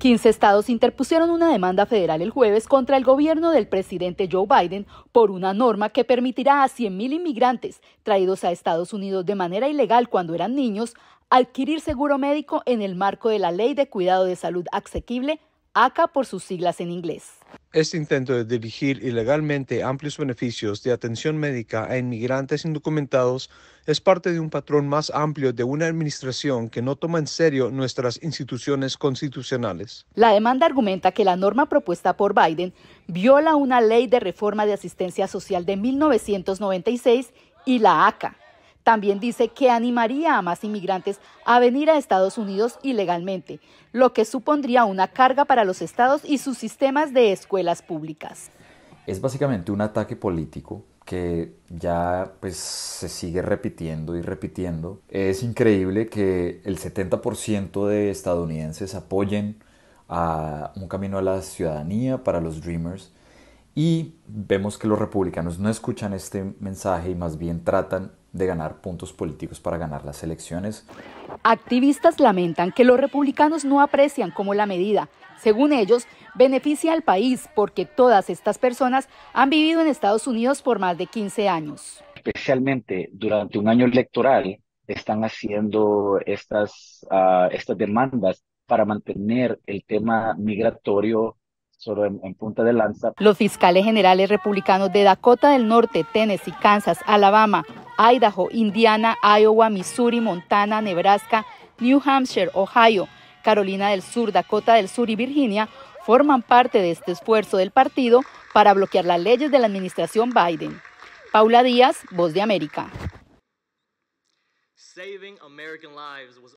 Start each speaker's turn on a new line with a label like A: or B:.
A: 15 estados interpusieron una demanda federal el jueves contra el gobierno del presidente Joe Biden por una norma que permitirá a 100.000 inmigrantes traídos a Estados Unidos de manera ilegal cuando eran niños adquirir seguro médico en el marco de la Ley de Cuidado de Salud Asequible, ACA por sus siglas en inglés. Este intento de dirigir ilegalmente amplios beneficios de atención médica a inmigrantes indocumentados es parte de un patrón más amplio de una administración que no toma en serio nuestras instituciones constitucionales. La demanda argumenta que la norma propuesta por Biden viola una ley de reforma de asistencia social de 1996 y la ACA, también dice que animaría a más inmigrantes a venir a Estados Unidos ilegalmente, lo que supondría una carga para los estados y sus sistemas de escuelas públicas.
B: Es básicamente un ataque político que ya pues, se sigue repitiendo y repitiendo. Es increíble que el 70% de estadounidenses apoyen a un camino a la ciudadanía para los Dreamers y vemos que los republicanos no escuchan este mensaje y más bien tratan de ganar puntos políticos para ganar las elecciones.
A: Activistas lamentan que los republicanos no aprecian cómo la medida, según ellos, beneficia al país porque todas estas personas han vivido en Estados Unidos por más de 15 años.
C: Especialmente durante un año electoral están haciendo estas, ah, estas demandas para mantener el tema migratorio solo en, punta de lanza.
A: Los fiscales generales republicanos de Dakota del Norte, Tennessee, Kansas, Alabama, Idaho, Indiana, Iowa, Missouri, Montana, Nebraska, New Hampshire, Ohio, Carolina del Sur, Dakota del Sur y Virginia forman parte de este esfuerzo del partido para bloquear las leyes de la administración Biden. Paula Díaz, Voz de América.